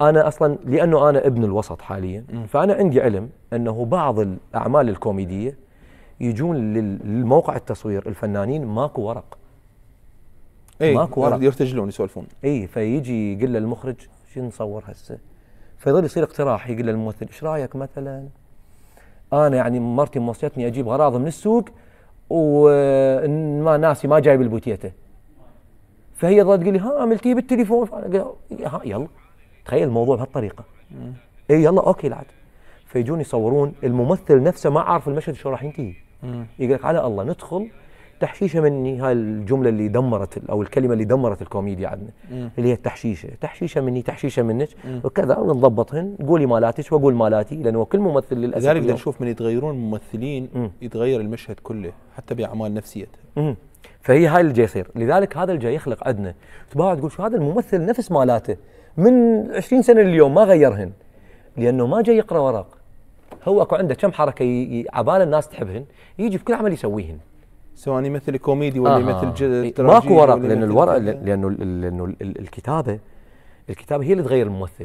انا اصلا لانه انا ابن الوسط حاليا فانا عندي علم انه بعض الاعمال الكوميديه يجون للموقع التصوير الفنانين ماكو ورق اي ماكو ورق يرتجلون يسولفون اي فيجي يقول له المخرج شو نصور هسه فيظل يصير اقتراح يقول للممثل ايش رايك مثلا انا يعني مرتي موصيتني اجيب غراض من السوق وما ناسي ما جايب البوتيته فهي ظلت تقول لي ها عملتيه بالتليفون فانا ها يلا تخيل الموضوع بهالطريقه اي يلا اوكي العاد فيجون يصورون الممثل نفسه ما عارف المشهد شو راح ينتهي يقول لك على الله ندخل تحشيشه مني هاي الجمله اللي دمرت او الكلمه اللي دمرت الكوميديا عندنا اللي هي التحشيشه تحشيشه مني تحشيشه منك وكذا ونضبطهن قولي مالاتك واقول مالاتي لانه كل ممثل للاسف لذلك نشوف من يتغيرون ممثلين يتغير المشهد كله حتى باعمال نفسيته فهي هاي اللي جاي يصير لذلك هذا اللي جاي يخلق عندنا تباع تقول شو هذا الممثل نفس مالاته من 20 سنه لليوم ما غيرهن لانه ما جاي يقرا ورق هو اكو عنده كم حركه عباله الناس تحبهن يجي في كل عمل يسويهن سواء يمثل كوميدي ولا يمثل آه. مثل ماكو ورق لان الورق لانه لانه الكتابه الكتابه هي اللي تغير الممثل